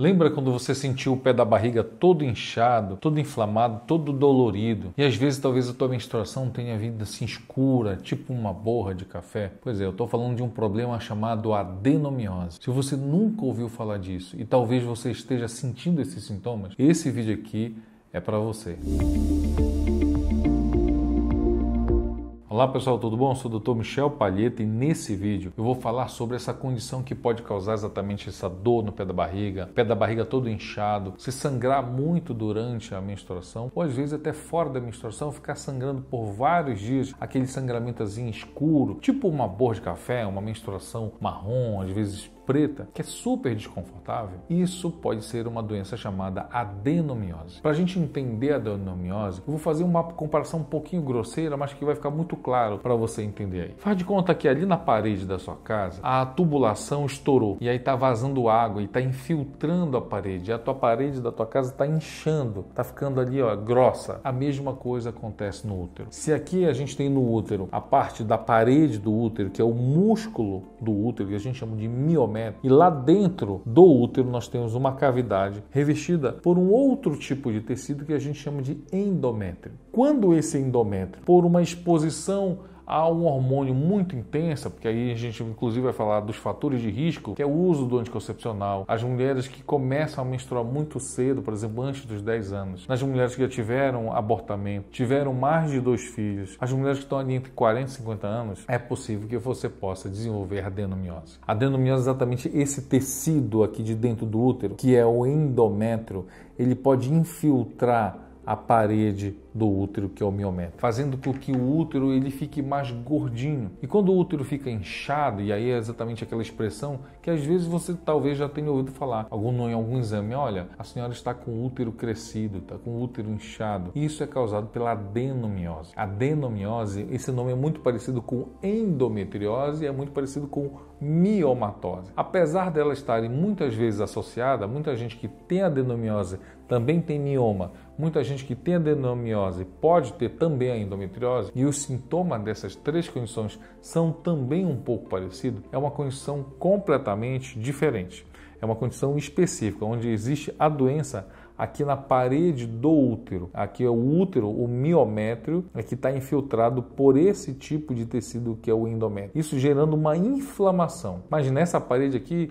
Lembra quando você sentiu o pé da barriga todo inchado, todo inflamado, todo dolorido? E às vezes talvez a tua menstruação tenha vindo assim escura, tipo uma borra de café? Pois é, eu estou falando de um problema chamado adenomiose. Se você nunca ouviu falar disso e talvez você esteja sentindo esses sintomas, esse vídeo aqui é para você. Música Olá pessoal, tudo bom? sou o Dr. Michel Palheta e nesse vídeo eu vou falar sobre essa condição que pode causar exatamente essa dor no pé da barriga, pé da barriga todo inchado, se sangrar muito durante a menstruação ou às vezes até fora da menstruação, ficar sangrando por vários dias, aquele sangramentozinho escuro, tipo uma borra de café, uma menstruação marrom, às vezes preta, que é super desconfortável, isso pode ser uma doença chamada adenomiose. Para a gente entender a adenomiose, eu vou fazer uma comparação um pouquinho grosseira, mas que vai ficar muito claro para você entender aí. Faz de conta que ali na parede da sua casa, a tubulação estourou e aí está vazando água e está infiltrando a parede. E a tua parede da tua casa está inchando, está ficando ali ó, grossa. A mesma coisa acontece no útero. Se aqui a gente tem no útero a parte da parede do útero, que é o músculo do útero, que a gente chama de miométrico, e lá dentro do útero nós temos uma cavidade revestida por um outro tipo de tecido que a gente chama de endométrio. Quando esse endométrio, por uma exposição Há um hormônio muito intenso, porque aí a gente inclusive vai falar dos fatores de risco, que é o uso do anticoncepcional. As mulheres que começam a menstruar muito cedo, por exemplo, antes dos 10 anos. Nas mulheres que já tiveram abortamento, tiveram mais de dois filhos. As mulheres que estão ali entre 40 e 50 anos, é possível que você possa desenvolver adenomiose. Adenomiose é exatamente esse tecido aqui de dentro do útero, que é o endométrio. Ele pode infiltrar a parede do útero, que é o miométrio, fazendo com que o útero ele fique mais gordinho. E quando o útero fica inchado, e aí é exatamente aquela expressão que às vezes você talvez já tenha ouvido falar algum, em algum exame, olha, a senhora está com o útero crescido, está com o útero inchado. Isso é causado pela adenomiose. Adenomiose, esse nome é muito parecido com endometriose e é muito parecido com miomatose. Apesar dela estarem muitas vezes associada, muita gente que tem adenomiose também tem mioma. Muita gente que tem adenomiose endometriose pode ter também a endometriose e o sintoma dessas três condições são também um pouco parecidos, é uma condição completamente diferente. É uma condição específica, onde existe a doença aqui na parede do útero. Aqui é o útero, o miométrio, é que está infiltrado por esse tipo de tecido que é o endométrio. Isso gerando uma inflamação. Mas nessa parede aqui,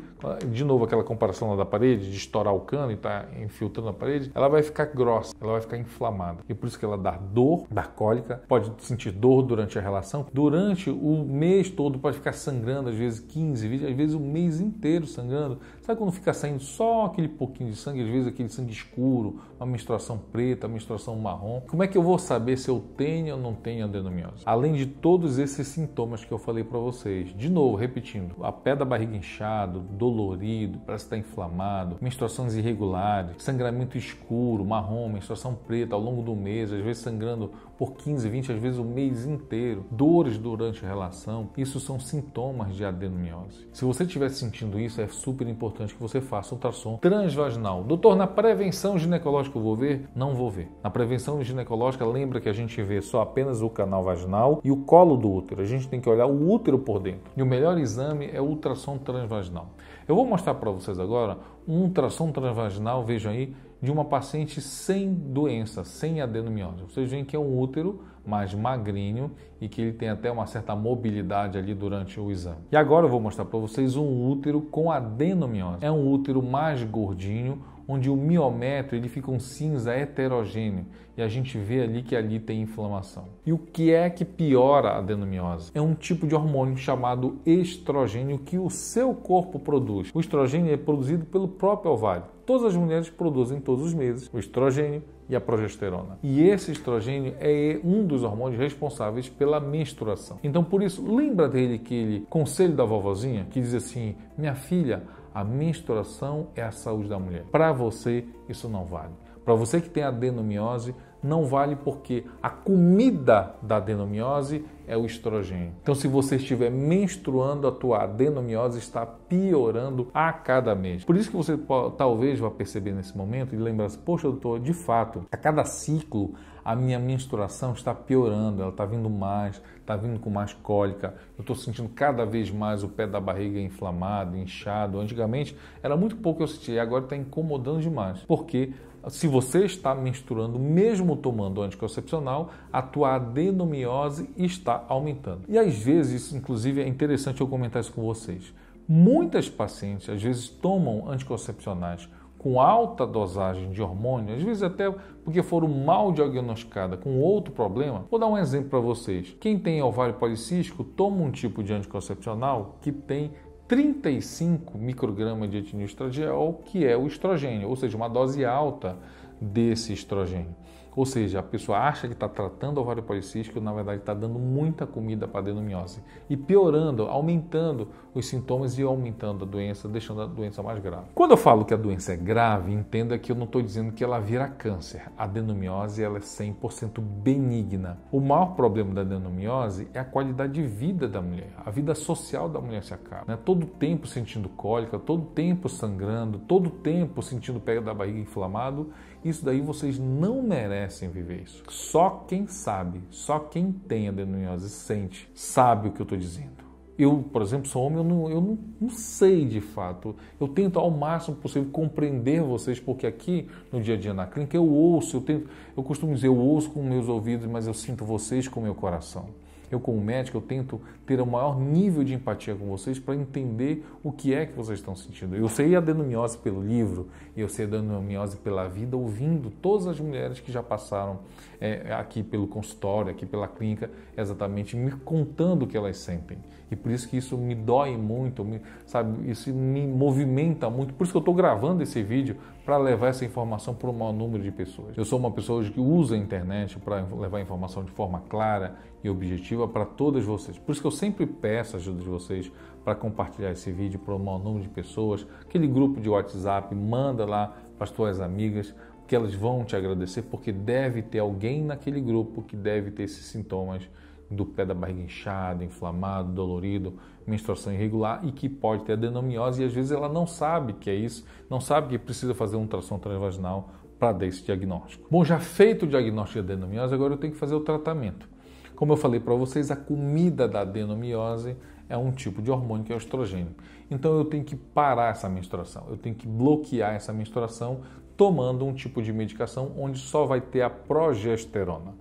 de novo aquela comparação lá da parede, de estourar o cano e tá infiltrando a parede, ela vai ficar grossa, ela vai ficar inflamada. E por isso que ela dá dor, dá cólica, pode sentir dor durante a relação. Durante o mês todo pode ficar sangrando, às vezes 15, 20, às vezes o mês inteiro sangrando. Sabe quando fica saindo só aquele pouquinho de sangue, às vezes aquele sangue escuro? escuro, uma menstruação preta, uma menstruação marrom. Como é que eu vou saber se eu tenho ou não tenho adenomiose? Além de todos esses sintomas que eu falei para vocês, de novo, repetindo, a pé da barriga inchado, dolorido, parece estar tá inflamado, menstruações irregulares, sangramento escuro, marrom, menstruação preta ao longo do mês, às vezes sangrando por 15, 20, às vezes o mês inteiro, dores durante a relação, isso são sintomas de adenomiose. Se você estiver sentindo isso, é super importante que você faça ultrassom transvaginal. Doutor, na prevenção ginecológica eu vou ver? Não vou ver. Na prevenção ginecológica, lembra que a gente vê só apenas o canal vaginal e o colo do útero. A gente tem que olhar o útero por dentro. E o melhor exame é o ultrassom transvaginal. Eu vou mostrar para vocês agora um ultrassom transvaginal, veja aí, de uma paciente sem doença, sem adenomiose. Vocês veem que é um útero mais magrinho e que ele tem até uma certa mobilidade ali durante o exame. E agora eu vou mostrar para vocês um útero com adenomiose. É um útero mais gordinho, onde o miométrio ele fica um cinza heterogêneo e a gente vê ali que ali tem inflamação. E o que é que piora a adenomiose? É um tipo de hormônio chamado estrogênio que o seu corpo produz. O estrogênio é produzido pelo próprio ovário. Todas as mulheres produzem todos os meses o estrogênio e a progesterona. E esse estrogênio é um dos hormônios responsáveis pela menstruação. Então, por isso, lembra dele aquele conselho da vovozinha que diz assim: "Minha filha, a menstruação é a saúde da mulher. Para você, isso não vale. Para você que tem adenomiose, não vale porque a comida da adenomiose é o estrogênio. Então, se você estiver menstruando, a tua adenomiose está piorando a cada mês. Por isso que você talvez vá perceber nesse momento e lembrar poxa, doutor, de fato, a cada ciclo a minha menstruação está piorando, ela está vindo mais, está vindo com mais cólica, eu estou sentindo cada vez mais o pé da barriga inflamado, inchado. Antigamente era muito pouco que eu sentia, agora está incomodando demais. Porque se você está menstruando, mesmo tomando anticoncepcional, a tua adenomiose está aumentando. E às vezes, inclusive, é interessante eu comentar isso com vocês. Muitas pacientes às vezes tomam anticoncepcionais com alta dosagem de hormônio, às vezes até porque foram mal diagnosticadas com outro problema. Vou dar um exemplo para vocês. Quem tem ovário policístico toma um tipo de anticoncepcional que tem 35 microgramas de etinilestradiol, que é o estrogênio, ou seja, uma dose alta desse estrogênio. Ou seja, a pessoa acha que está tratando o ovário policístico, na verdade está dando muita comida para a adenomiose e piorando, aumentando os sintomas e aumentando a doença, deixando a doença mais grave. Quando eu falo que a doença é grave, entenda que eu não estou dizendo que ela vira câncer. A adenomiose ela é 100% benigna. O maior problema da adenomiose é a qualidade de vida da mulher. A vida social da mulher se acaba. Né? Todo tempo sentindo cólica, todo tempo sangrando, todo tempo sentindo pega da barriga inflamado isso daí vocês não merecem viver isso. Só quem sabe, só quem tem adenomiose sente, sabe o que eu estou dizendo. Eu, por exemplo, sou homem, eu, não, eu não, não, sei de fato. Eu tento ao máximo possível compreender vocês, porque aqui no dia a dia na clínica eu ouço, eu, tento, eu costumo dizer, eu ouço com meus ouvidos, mas eu sinto vocês com meu coração. Eu, como médico, eu tento ter o maior nível de empatia com vocês para entender o que é que vocês estão sentindo. Eu sei a denomiose pelo livro, eu sei a denomiose pela vida, ouvindo todas as mulheres que já passaram é, aqui pelo consultório, aqui pela clínica, exatamente me contando o que elas sentem. E por isso que isso me dói muito, me, sabe? Isso me movimenta muito. Por isso que eu estou gravando esse vídeo para levar essa informação para o maior número de pessoas. Eu sou uma pessoa que usa a internet para levar informação de forma clara e objetiva para todas vocês. Por isso que eu sempre peço a ajuda de vocês para compartilhar esse vídeo para o maior número de pessoas. Aquele grupo de WhatsApp, manda lá para as tuas amigas que elas vão te agradecer porque deve ter alguém naquele grupo que deve ter esses sintomas do pé da barriga inchado, inflamado, dolorido, menstruação irregular e que pode ter adenomiose e às vezes ela não sabe que é isso, não sabe que precisa fazer um ultrassom transvaginal para dar esse diagnóstico. Bom, já feito o diagnóstico de adenomiose, agora eu tenho que fazer o tratamento. Como eu falei para vocês, a comida da adenomiose é um tipo de hormônio que é o estrogênio. Então eu tenho que parar essa menstruação, eu tenho que bloquear essa menstruação tomando um tipo de medicação onde só vai ter a progesterona.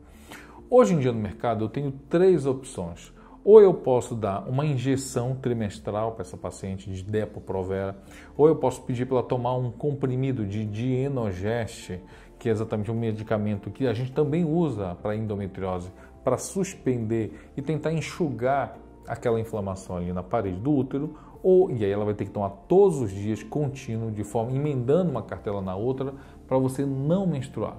Hoje em dia no mercado eu tenho três opções. Ou eu posso dar uma injeção trimestral para essa paciente de Depo-Provera, ou eu posso pedir para ela tomar um comprimido de Dienogest, que é exatamente um medicamento que a gente também usa para endometriose, para suspender e tentar enxugar aquela inflamação ali na parede do útero, ou e aí ela vai ter que tomar todos os dias contínuo de forma emendando uma cartela na outra para você não menstruar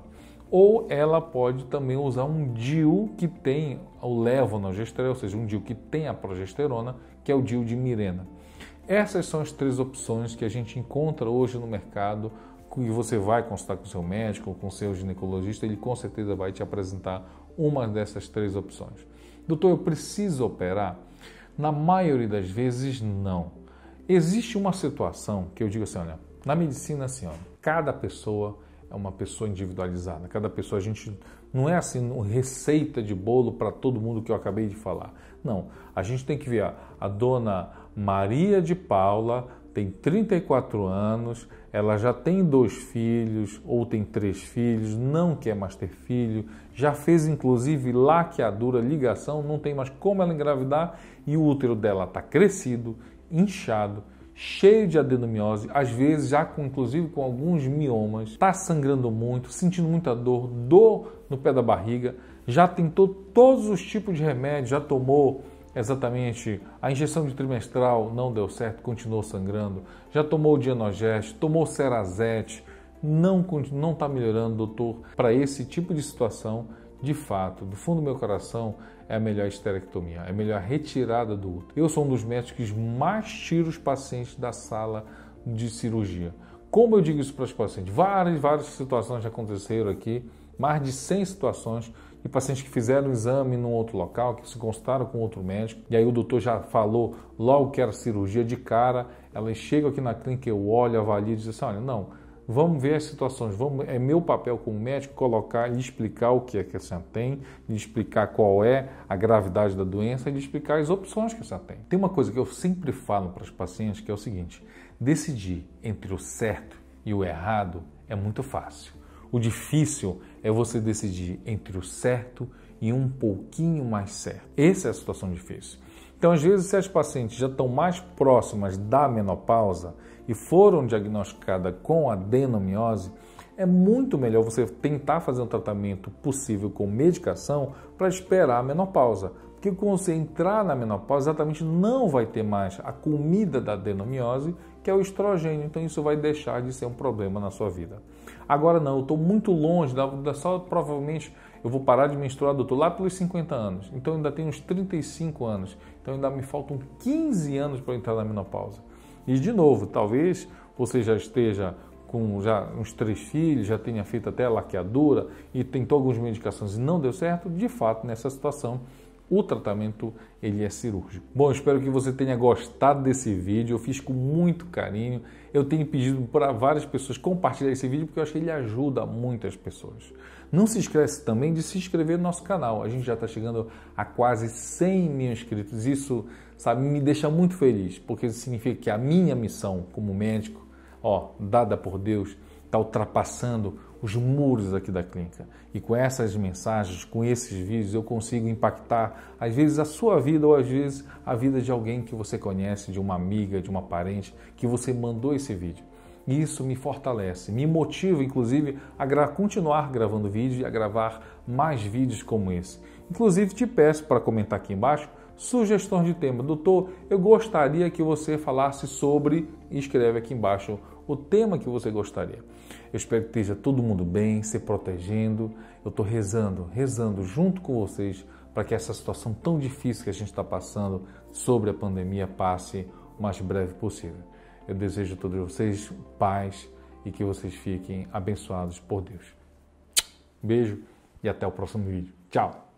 ou ela pode também usar um DIU que tem o levonorgestrel, ou seja, um DIU que tem a progesterona, que é o DIU de Mirena. Essas são as três opções que a gente encontra hoje no mercado e você vai consultar com seu médico ou com seu ginecologista, ele com certeza vai te apresentar uma dessas três opções. Doutor, eu preciso operar? Na maioria das vezes, não. Existe uma situação que eu digo assim, olha, na medicina assim, olha, cada pessoa é uma pessoa individualizada. Cada pessoa a gente não é assim receita de bolo para todo mundo que eu acabei de falar. Não, a gente tem que ver a dona Maria de Paula tem 34 anos, ela já tem dois filhos ou tem três filhos, não quer mais ter filho, já fez inclusive laqueadura, ligação, não tem mais como ela engravidar e o útero dela está crescido, inchado cheio de adenomiose, às vezes já com, inclusive com alguns miomas, está sangrando muito, sentindo muita dor, dor no pé da barriga, já tentou todos os tipos de remédios, já tomou exatamente a injeção de trimestral, não deu certo, continuou sangrando, já tomou dianogeste, tomou serazete, não está melhorando, doutor, para esse tipo de situação de fato, do fundo do meu coração, é a melhor esterectomia, é a melhor retirada do útero. Eu sou um dos médicos que mais tiro os pacientes da sala de cirurgia. Como eu digo isso para os pacientes? Várias, várias situações já aconteceram aqui, mais de 100 situações de pacientes que fizeram o um exame num outro local, que se consultaram com outro médico, e aí o doutor já falou logo que era cirurgia de cara, elas chegam aqui na clínica, eu olho, avalio e dizem: assim, olha, não, Vamos ver as situações. Vamos, é meu papel como médico colocar, lhe explicar o que é que a senhora tem, lhe explicar qual é a gravidade da doença e lhe explicar as opções que a senhora tem. Tem uma coisa que eu sempre falo para os pacientes que é o seguinte: decidir entre o certo e o errado é muito fácil. O difícil é você decidir entre o certo e um pouquinho mais certo. Essa é a situação difícil. Então, às vezes, se as pacientes já estão mais próximas da menopausa e foram diagnosticadas com adenomiose, é muito melhor você tentar fazer um tratamento possível com medicação para esperar a menopausa. Porque quando você entrar na menopausa, exatamente não vai ter mais a comida da adenomiose, que é o estrogênio. Então isso vai deixar de ser um problema na sua vida. Agora não, eu estou muito longe, da, da, só provavelmente eu vou parar de menstruar, doutor, lá pelos 50 anos. Então eu ainda tenho uns 35 anos. Então ainda me faltam 15 anos para entrar na menopausa. E de novo, talvez você já esteja com já uns três filhos, já tenha feito até laqueadura e tentou algumas medicações e não deu certo, de fato, nessa situação o tratamento ele é cirúrgico. Bom, espero que você tenha gostado desse vídeo. Eu fiz com muito carinho. Eu tenho pedido para várias pessoas compartilhar esse vídeo porque eu acho que ele ajuda muitas pessoas. Não se esquece também de se inscrever no nosso canal. A gente já está chegando a quase 100 mil inscritos. Isso, sabe, me deixa muito feliz porque isso significa que a minha missão como médico, ó, dada por Deus, está ultrapassando os muros aqui da clínica. E com essas mensagens, com esses vídeos, eu consigo impactar, às vezes, a sua vida ou às vezes a vida de alguém que você conhece, de uma amiga, de uma parente, que você mandou esse vídeo. E isso me fortalece, me motiva, inclusive, a gra continuar gravando vídeo e a gravar mais vídeos como esse. Inclusive, te peço para comentar aqui embaixo sugestões de tema. Doutor, eu gostaria que você falasse sobre. E escreve aqui embaixo o tema que você gostaria. Eu espero que esteja todo mundo bem, se protegendo. Eu estou rezando, rezando junto com vocês para que essa situação tão difícil que a gente está passando sobre a pandemia passe o mais breve possível. Eu desejo a todos vocês paz e que vocês fiquem abençoados por Deus. Beijo e até o próximo vídeo. Tchau!